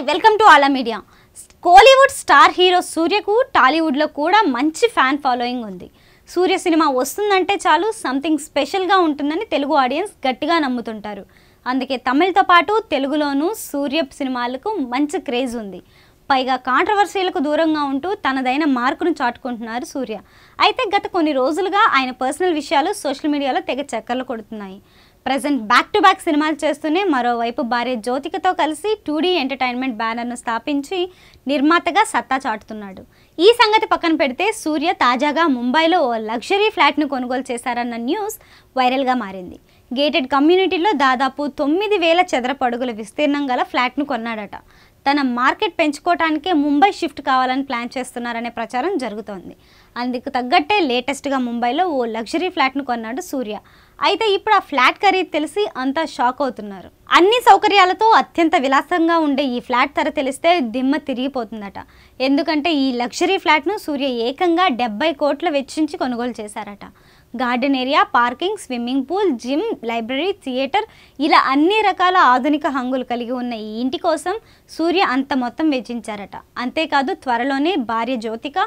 Hi welcome to Aala media Kollywood star hero సూర్యకు టాలీవుడ్లో కూడా మంచి ఫ్యాన్ ఫాలోయింగ్ ఉంది సూర్య సినిమా వస్తుందంటే చాలు సంథింగ్ స్పెషల్గా ఉంటుందని తెలుగు ఆడియన్స్ గట్టిగా నమ్ముతుంటారు అందుకే తమిళ్తో పాటు తెలుగులోనూ సూర్య సినిమాలకు మంచి క్రేజ్ ఉంది పైగా కాంట్రవర్సీలకు దూరంగా ఉంటూ తనదైన మార్కును చాటుకుంటున్నారు సూర్య అయితే గత కొన్ని రోజులుగా ఆయన పర్సనల్ విషయాలు సోషల్ మీడియాలో తెగ చక్కర్లు కొడుతున్నాయి ప్రజెంట్ బ్యాక్ టు బ్యాక్ సినిమాలు చేస్తూనే మరోవైపు భార్య జ్యోతికతో కలిసి టూడీ ఎంటర్టైన్మెంట్ బ్యానర్ను స్థాపించి నిర్మాతగా సత్తా చాటుతున్నాడు ఈ సంగతి పక్కన పెడితే సూర్య తాజాగా ముంబైలో ఓ లగ్జరీ ఫ్లాట్ను కొనుగోలు చేశారన్న న్యూస్ వైరల్గా మారింది గేటెడ్ కమ్యూనిటీలో దాదాపు తొమ్మిది వేల చదరపడుగుల విస్తీర్ణం గల ఫ్లాట్ను కొన్నాడట తన మార్కెట్ పెంచుకోవటానికే ముంబై షిఫ్ట్ కావాలని ప్లాన్ చేస్తున్నారనే ప్రచారం జరుగుతోంది అందుకు తగ్గట్టే లేటెస్ట్గా ముంబైలో ఓ లగ్జరీ ఫ్లాట్ను కొన్నాడు సూర్య అయితే ఇప్పుడు ఆ ఫ్లాట్ ఖరీదు తెలిసి అంతా షాక్ అవుతున్నారు అన్ని సౌకర్యాలతో అత్యంత విలాసంగా ఉండే ఈ ఫ్లాట్ ధర తెలిస్తే దిమ్మ తిరిగిపోతుందట ఎందుకంటే ఈ లగ్జరీ ఫ్లాట్ను సూర్య ఏకంగా డెబ్బై కోట్లు వెచ్చించి కొనుగోలు చేశారట garden area parking swimming pool gym library theatre ఇలా అన్ని రకాల ఆధునిక హంగులు కలిగి ఉన్న ఈ ఇంటి కోసం సూర్య అంత మొత్తం వెచ్చించారట అంతేకాదు త్వరలోనే భార్య జ్యోతిక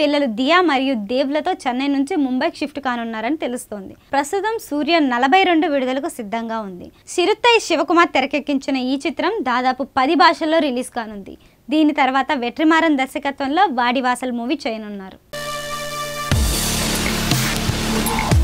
పిల్లలు దియా మరియు దేవ్లతో చెన్నై నుంచి ముంబైకి షిఫ్ట్ కానున్నారని తెలుస్తోంది ప్రస్తుతం సూర్య నలభై రెండు విడుదలకు సిద్ధంగా ఉంది సిరుత్తై శివకుమార్ తెరకెక్కించిన ఈ చిత్రం దాదాపు పది భాషల్లో రిలీజ్ కానుంది దీని తర్వాత వెట్రిమారన్ దర్శకత్వంలో వాడివాసల్ మూవీ చేయనున్నారు Thank you.